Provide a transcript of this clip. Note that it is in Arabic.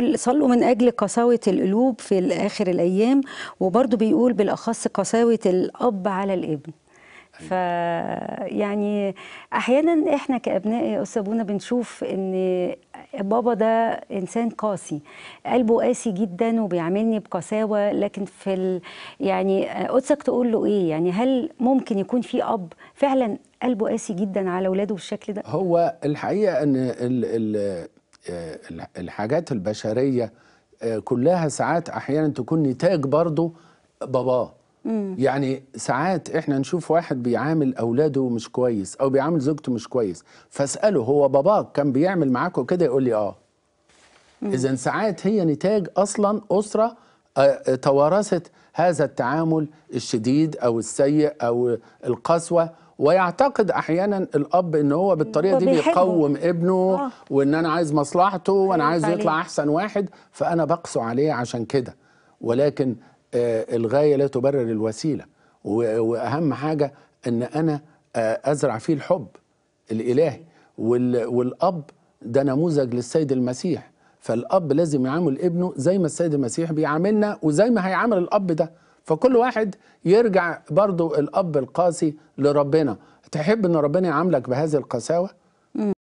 بيقول صلوا من أجل قساوة القلوب في آخر الأيام وبرضه بيقول بالأخص قساوة الأب على الابن أيوة. فيعني احيانا احنا كابناء يا ابونا بنشوف ان بابا ده انسان قاسي قلبه قاسي جدا وبيعاملني بقساوه لكن في ال... يعني قدسك تقول له ايه يعني هل ممكن يكون في اب فعلا قلبه قاسي جدا على اولاده بالشكل ده هو الحقيقه ان ال ال آه، الحاجات البشريه آه، كلها ساعات احيانا تكون نتاج برضه باباه يعني ساعات احنا نشوف واحد بيعامل اولاده مش كويس او بيعامل زوجته مش كويس فاساله هو باباك كان بيعمل معاكم كده يقول لي اه اذا ساعات هي نتاج اصلا اسره توارثت هذا التعامل الشديد او السيء او القسوه ويعتقد احيانا الاب ان هو بالطريقه دي بيقوم ابنه آه. وان انا عايز مصلحته وانا عايز يطلع احسن واحد فانا بقسو عليه عشان كده ولكن آه الغايه لا تبرر الوسيله واهم حاجه ان انا آه ازرع فيه الحب الالهي والاب ده نموذج للسيد المسيح فالاب لازم يعامل ابنه زي ما السيد المسيح بيعاملنا وزي ما هيعامل الاب ده فكل واحد يرجع برضو الاب القاسي لربنا تحب ان ربنا يعاملك بهذه القساوه